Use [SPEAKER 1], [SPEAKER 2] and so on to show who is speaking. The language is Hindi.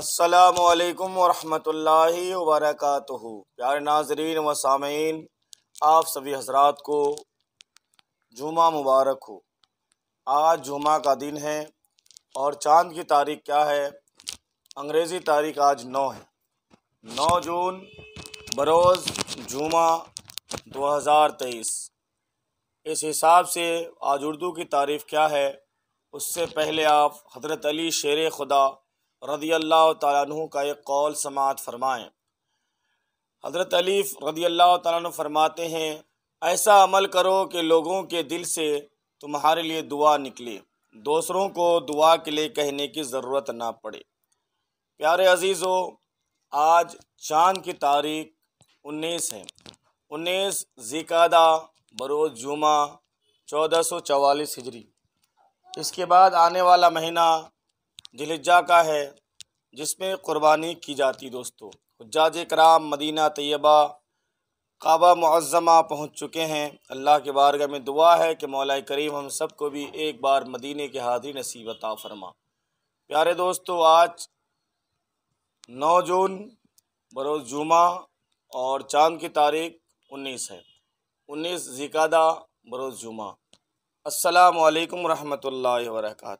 [SPEAKER 1] असलकम वरहमतुल्लाहि वबरकatuह प्यारे नाजरीन व सामीन आप सभी हजरात को जुमा मुबारक हो आज जुमा का दिन है और चांद की तारीख क्या है अंग्रेज़ी तारीख आज नौ है नौ जून बरोज़ जुमा 2023 इस हिसाब से आज उर्दू की तारीफ क्या है उससे पहले आप हज़रत अली शेर खुदा रदी अल्लाह तु का एक कौल समात फरमाएँ हज़रत अलीफ़ रदी अल्लाह तु फरमाते हैं ऐसा अमल करो कि लोगों के दिल से तुम्हारे लिए दुआ निकले दूसरों को दुआ के लिए कहने की ज़रूरत ना पड़े प्यारे अजीज़ो आज चांद की तारीख उन्नीस है उन्नीस जिकादा बरोज जुमा चौदह सौ चवालीस हिजरी इसके बाद आने वाला महीना दिलजा का है जिसमें क़ुरबानी की जाती दोस्तों जाज कराम मदीना तयबा काबा मुआज़मा पहुँच चुके हैं अल्लाह के बारगह में दुआ है कि मौला करीम हम सब को भी एक बार मदीने के हाथी नसीब फरमा प्यारे दोस्तों आज नौ जून बरोज़ जुमा और चांद की तारीख उन्नीस है उन्नीस जिकादा बरोज़ जुमा असलकम वरहमल वर्का